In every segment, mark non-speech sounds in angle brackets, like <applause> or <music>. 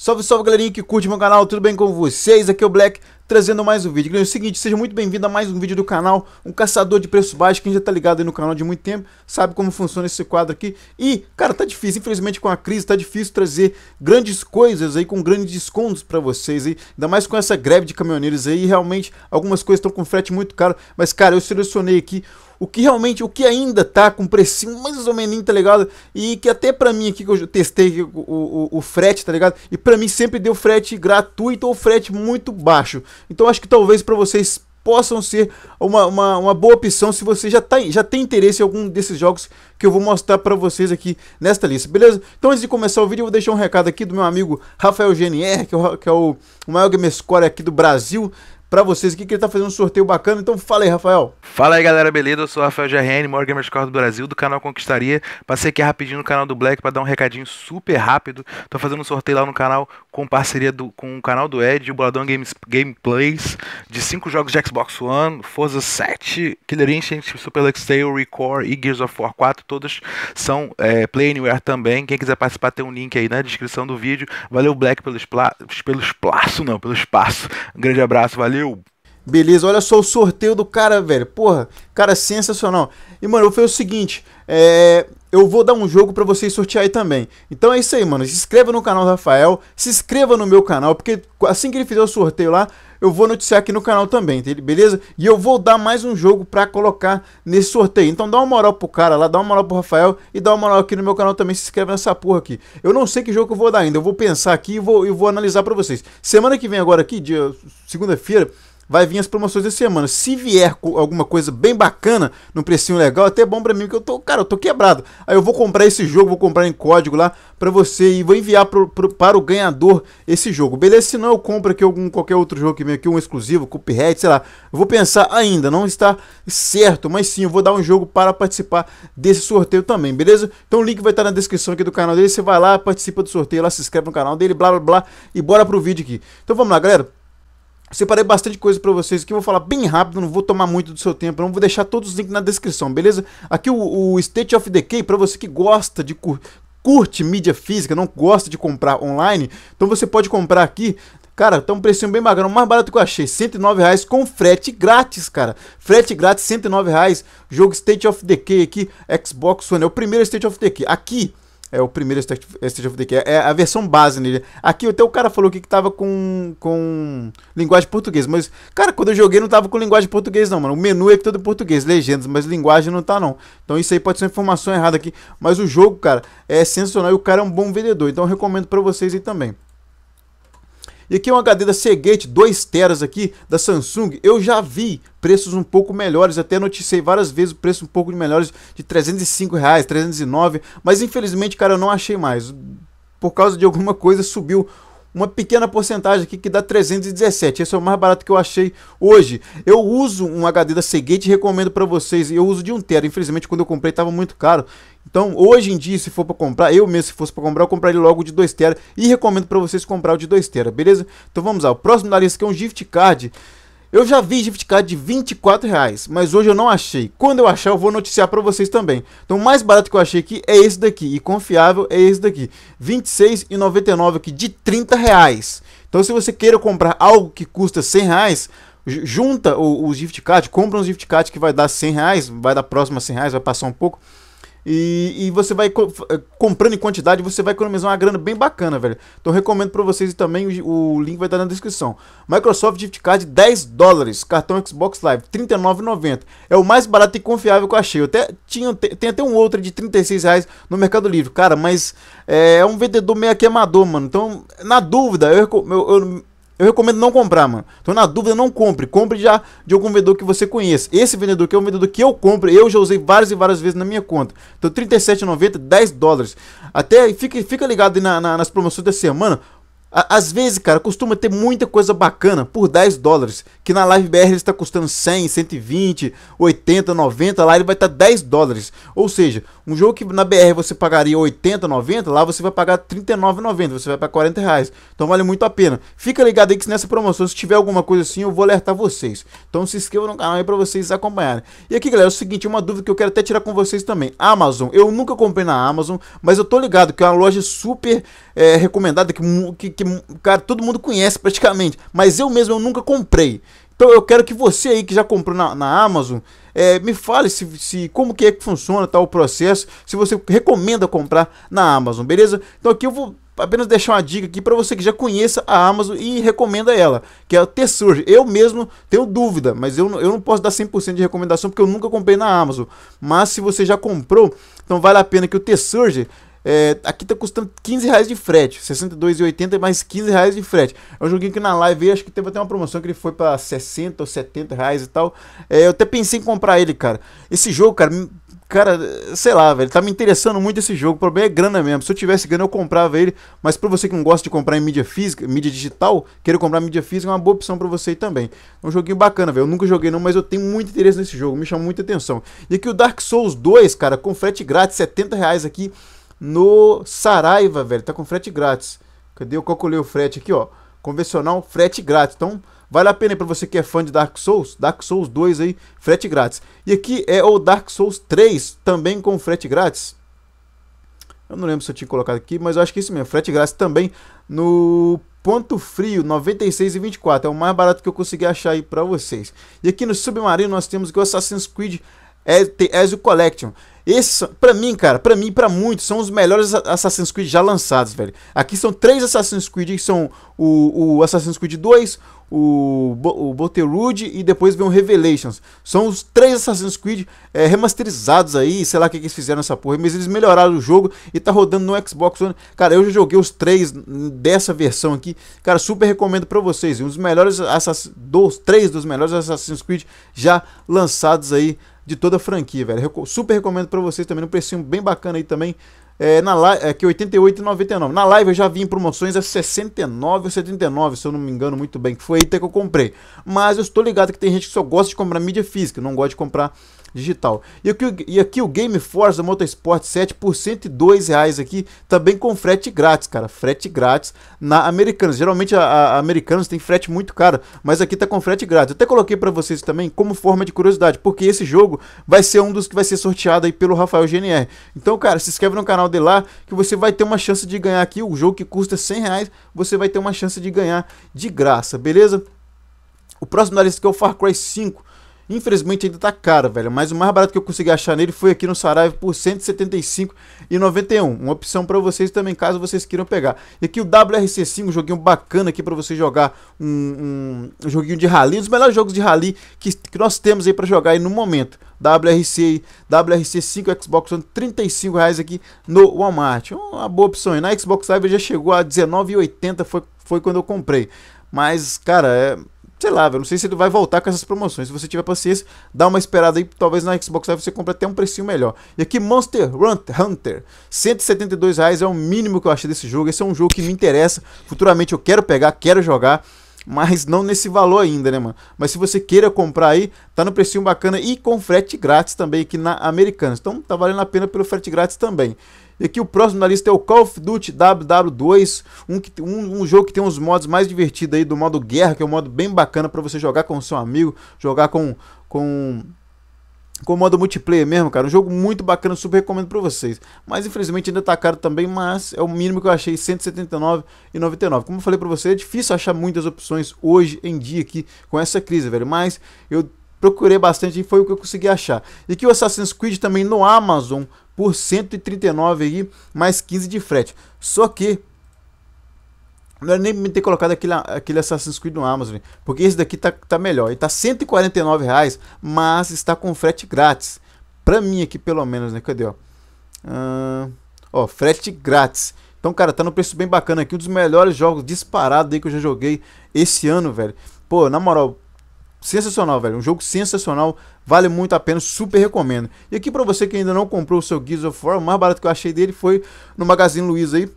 Salve, salve galerinha que curte meu canal, tudo bem com vocês? Aqui é o Black, trazendo mais um vídeo. é o seguinte, seja muito bem-vindo a mais um vídeo do canal, um caçador de preço baixo, quem já tá ligado aí no canal de muito tempo, sabe como funciona esse quadro aqui. E, cara, tá difícil, infelizmente com a crise, tá difícil trazer grandes coisas aí, com grandes descontos pra vocês aí, ainda mais com essa greve de caminhoneiros aí, realmente algumas coisas estão com frete muito caro, mas, cara, eu selecionei aqui o que realmente, o que ainda tá com precinho mais ou menos, tá ligado? E que até pra mim aqui que eu testei o, o, o frete, tá ligado? E pra mim sempre deu frete gratuito ou frete muito baixo. Então acho que talvez pra vocês possam ser uma, uma, uma, boa opção se você já, tá, já tem interesse em algum desses jogos que eu vou mostrar para vocês aqui nesta lista, beleza? Então antes de começar o vídeo eu vou deixar um recado aqui do meu amigo Rafael GNR, que é o, que é o maior score aqui do Brasil, para vocês aqui, que ele tá fazendo um sorteio bacana. Então fala aí, Rafael. Fala aí, galera, beleza? Eu sou o Rafael GRN, Morgan Score do Brasil, do canal Conquistaria. Passei aqui rapidinho no canal do Black para dar um recadinho super rápido. Tô fazendo um sorteio lá no canal com parceria do, com o canal do Ed, o Boladão Games, Gameplays, de cinco jogos de Xbox One, Forza 7, Killer Instinct, Super Lux Tale, Record e Gears of War 4. Todos são é, Play Anywhere também. Quem quiser participar tem um link aí na descrição do vídeo. Valeu, Black, pelo, espla, pelo espaço, não, pelo espaço. Um grande abraço, valeu. Valeu! Beleza, olha só o sorteio do cara, velho. Porra, cara sensacional. E, mano, foi o seguinte, é... Eu vou dar um jogo para vocês sortear aí também. Então é isso aí, mano. Se inscreva no canal do Rafael, se inscreva no meu canal, porque assim que ele fizer o sorteio lá, eu vou noticiar aqui no canal também, beleza? E eu vou dar mais um jogo pra colocar nesse sorteio. Então dá uma moral pro cara lá, dá uma moral pro Rafael e dá uma moral aqui no meu canal também, se inscreve nessa porra aqui. Eu não sei que jogo eu vou dar ainda, eu vou pensar aqui e vou, eu vou analisar pra vocês. Semana que vem agora aqui, dia segunda-feira, vai vir as promoções dessa semana. Se vier alguma coisa bem bacana, num precinho legal, é até bom pra mim, que eu tô, cara, eu tô quebrado. Aí eu vou comprar esse jogo, vou comprar em código lá pra você e vou enviar pro, pro, para o ganhador esse jogo, beleza? Se não, eu compro aqui algum, qualquer outro jogo que vem aqui, um exclusivo, Cuphead, sei lá. Eu vou pensar ainda, não está certo, mas sim, eu vou dar um jogo para participar desse sorteio também, beleza? Então o link vai estar na descrição aqui do canal dele, você vai lá, participa do sorteio lá, se inscreve no canal dele, blá blá blá, e bora pro vídeo aqui. Então vamos lá, galera. Separei bastante coisa para vocês aqui, vou falar bem rápido, não vou tomar muito do seu tempo, não vou deixar todos os links na descrição, beleza? Aqui o, o State of Decay, para você que gosta de cur curte mídia física, não gosta de comprar online, então você pode comprar aqui Cara, tá um precinho bem bacana, o mais barato que eu achei, 109 reais com frete grátis, cara. Frete grátis, 109 reais. Jogo State of Decay aqui, Xbox One, é o primeiro State of Decay. Aqui, é o primeiro State of the Decay. É a versão base nele. Aqui até o cara falou que tava com, com linguagem portuguesa Mas, cara, quando eu joguei não tava com linguagem portuguesa não, mano. O menu é todo português, legendas, mas linguagem não tá, não. Então isso aí pode ser uma informação errada aqui. Mas o jogo, cara, é sensacional e o cara é um bom vendedor. Então eu recomendo para vocês aí também. E aqui é um HD da Seagate, 2 teras aqui, da Samsung. Eu já vi preços um pouco melhores, até noticiei várias vezes o preço um pouco melhores de 305 reais, 309, mas infelizmente, cara, eu não achei mais. Por causa de alguma coisa subiu uma pequena porcentagem aqui que dá 317. Esse é o mais barato que eu achei hoje. Eu uso um HD da Seagate, recomendo para vocês. Eu uso de 1 tera. Infelizmente, quando eu comprei estava muito caro. Então, hoje em dia, se for para comprar, eu mesmo se fosse para comprar, eu compraria logo de 2 tera e recomendo para vocês comprar o de 2 tera, beleza? Então vamos lá. O próximo da lista que é um gift card eu já vi card de 24 reais, mas hoje eu não achei. Quando eu achar, eu vou noticiar para vocês também. Então, o mais barato que eu achei aqui é esse daqui. E confiável é esse daqui. R$26,99 aqui, de 30 reais. Então, se você queira comprar algo que custa 100 reais, junta os cards, compra uns giftcard que vai dar 100 reais, vai dar próximo a 100 reais, vai passar um pouco. E, e você vai co eh, comprando em quantidade, você vai economizar uma grana bem bacana, velho. Então recomendo para vocês e também o, o, link vai estar na descrição. Microsoft Gift Card 10 dólares, cartão Xbox Live 39,90. É o mais barato e confiável que eu achei. Eu até tinha tem até um outro de 36 reais no Mercado Livre, cara, mas é, é um vendedor meio queimador, mano. Então, na dúvida, eu, eu, eu eu recomendo não comprar, mano. Tô na dúvida, não compre. Compre já de algum vendedor que você conheça. Esse vendedor que é o vendedor que eu compro, eu já usei várias e várias vezes na minha conta. Então, 37,90, 10 dólares. Até fica, fica ligado na, na, nas promoções da semana. Às vezes, cara, costuma ter muita coisa bacana por 10 dólares, que na Live BR ele está custando 100, 120, 80, 90, lá ele vai estar tá 10 dólares. Ou seja, um jogo que na BR você pagaria 80, 90, lá você vai pagar 39,90, você vai para 40 reais. Então vale muito a pena. Fica ligado aí que nessa promoção, se tiver alguma coisa assim, eu vou alertar vocês. Então se inscreva no canal aí para vocês acompanharem. E aqui, galera, é o seguinte, uma dúvida que eu quero até tirar com vocês também. Amazon, eu nunca comprei na Amazon, mas eu tô ligado que é uma loja super é, recomendada, que, que que, cara, todo mundo conhece praticamente, mas eu mesmo eu nunca comprei. Então eu quero que você aí que já comprou na, na Amazon, é, me fale se, se como que é que funciona tal tá, o processo, se você recomenda comprar na Amazon, beleza? Então aqui eu vou apenas deixar uma dica aqui para você que já conheça a Amazon e recomenda ela, que é o Tessurge. Eu mesmo tenho dúvida, mas eu, eu não posso dar 100% de recomendação porque eu nunca comprei na Amazon. Mas se você já comprou, então vale a pena que o Tessurge é, aqui tá custando 15 reais de frete. 62,80 mais 15 reais de frete. É um joguinho que na live acho que teve até uma promoção que ele foi para 60 ou 70 reais e tal. É, eu até pensei em comprar ele, cara. Esse jogo, cara, cara, sei lá, velho, tá me interessando muito esse jogo. O problema é grana mesmo. Se eu tivesse grana, eu comprava ele. Mas pra você que não gosta de comprar em mídia física, mídia digital, querer comprar mídia física é uma boa opção pra você também. É um joguinho bacana, velho. Eu nunca joguei não, mas eu tenho muito interesse nesse jogo. Me chama muita atenção. E aqui o Dark Souls 2, cara, com frete grátis, 70 reais aqui no Saraiva, velho. Tá com frete grátis. Cadê? Eu calculei o frete aqui, ó. Convencional, frete grátis. Então, vale a pena para você que é fã de Dark Souls. Dark Souls 2 aí, frete grátis. E aqui é o Dark Souls 3, também com frete grátis. Eu não lembro se eu tinha colocado aqui, mas eu acho que é isso mesmo. Frete grátis também no Ponto Frio, 96,24. É o mais barato que eu consegui achar aí para vocês. E aqui no Submarino nós temos o Assassin's Creed Ezio Collection. Esses, para mim, cara, para mim, para muitos, são os melhores Assassin's Creed já lançados, velho. Aqui são três Assassin's Creed, que são o, o Assassin's Creed 2, o, Bo o e depois vem o Revelations. São os três Assassin's Creed é, remasterizados aí, sei lá o que, que, eles fizeram nessa porra, mas eles melhoraram o jogo e tá rodando no Xbox One. Cara, eu já joguei os três dessa versão aqui, cara, super recomendo para vocês. Um dos melhores Assassin's... Dos, três dos melhores Assassin's Creed já lançados aí de toda a franquia, velho. Super recomendo para vocês também, um precinho bem bacana aí também. É, na live, é, que 88,99. Na live eu já vi em promoções a 69 ou 79, se eu não me engano muito bem, que foi aí até que eu comprei. Mas eu estou ligado que tem gente que só gosta de comprar mídia física, não gosta de comprar digital. E aqui, e aqui o Game Force Motorsport 7 por 102 reais aqui, também com frete grátis, cara. Frete grátis na Americanas. Geralmente a, a Americanas tem frete muito caro, mas aqui tá com frete grátis. Eu até coloquei para vocês também como forma de curiosidade, porque esse jogo vai ser um dos que vai ser sorteado aí pelo Rafael GNR. Então, cara, se inscreve no canal de lá que você vai ter uma chance de ganhar aqui o jogo que custa 100 reais, você vai ter uma chance de ganhar de graça, beleza? O próximo da lista é o Far Cry 5. Infelizmente ainda tá caro, velho. Mas o mais barato que eu consegui achar nele foi aqui no Saraiva por R$175,91. Uma opção para vocês também, caso vocês queiram pegar. E aqui o WRC5, um joguinho bacana aqui para você jogar um, um, um, joguinho de rally. Um dos melhores jogos de rally que, que nós temos aí para jogar aí no momento. WRC, WRC5 Xbox One, 35 reais aqui no Walmart. É uma boa opção. E na Xbox Live já chegou a R$19,80, foi, foi quando eu comprei. Mas, cara, é sei lá, eu não sei se ele vai voltar com essas promoções. Se você tiver paciência, dá uma esperada aí, talvez na Xbox Live você compre até um precinho melhor. E aqui Monster Hunter, 172 reais é o mínimo que eu achei desse jogo. Esse é um jogo que me interessa, futuramente eu quero pegar, quero jogar. Mas não nesse valor ainda, né, mano? Mas se você queira comprar aí, tá no precinho bacana e com frete grátis também aqui na Americanas. Então tá valendo a pena pelo frete grátis também. E aqui o próximo na lista é o Call of Duty WW2, um, que, um, um jogo que tem uns modos mais divertidos aí do modo guerra, que é um modo bem bacana para você jogar com o seu amigo, jogar com com com o modo multiplayer mesmo, cara. Um jogo muito bacana, super recomendo para vocês. Mas infelizmente ainda tá caro também, mas é o mínimo que eu achei, R$179,99. Como eu falei para você, é difícil achar muitas opções hoje em dia aqui com essa crise, velho. Mas eu procurei bastante e foi o que eu consegui achar. E que o Assassin's Creed também no Amazon por 139 aí, mais 15 de frete. Só que não era nem me ter colocado aquele, aquele Assassin's Creed no Amazon, porque esse daqui tá, tá melhor. E tá 149 reais, mas está com frete grátis. Pra mim aqui pelo menos, né? Cadê, ó? Uh, ó, frete grátis. Então, cara, tá no preço bem bacana aqui. Um dos melhores jogos disparado aí que eu já joguei esse ano, velho. Pô, na moral, Sensacional, velho. Um jogo sensacional. Vale muito a pena. Super recomendo. E aqui para você que ainda não comprou o seu Gears of War, o mais barato que eu achei dele foi no Magazine Luiza aí. R$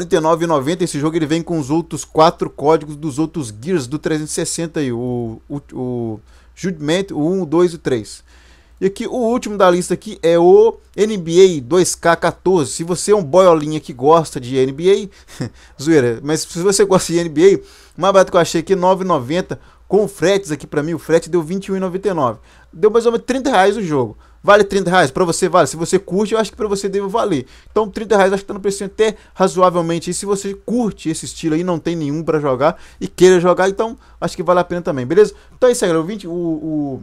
49,90. Esse jogo ele vem com os outros quatro códigos dos outros Gears do 360 aí. O, o, o Judgment, o 1, o 2 e o 3. E aqui o último da lista aqui é o NBA 2K14. Se você é um boiolinha que gosta de NBA, <laughs> zoeira, mas se você gosta de NBA, o mais barato que eu achei aqui 9,90 é com fretes aqui para mim, o frete deu 21,99. Deu mais ou menos 30 reais o jogo. Vale 30 reais? Pra você vale. Se você curte, eu acho que pra você deve valer. Então 30 reais acho que tá no preço até razoavelmente. E se você curte esse estilo aí, não tem nenhum para jogar e queira jogar, então acho que vale a pena também, beleza? Então é isso aí, galera. O, 20, o, o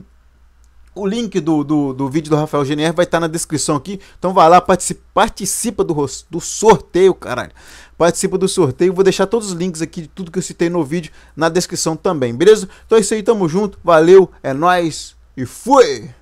o link do, do, do vídeo do Rafael GNR vai estar tá na descrição aqui. Então vai lá, participa, participa do, do sorteio, caralho. Participa do sorteio. Vou deixar todos os links aqui de tudo que eu citei no vídeo na descrição também, beleza? Então é isso aí, tamo junto. Valeu, é nóis e fui!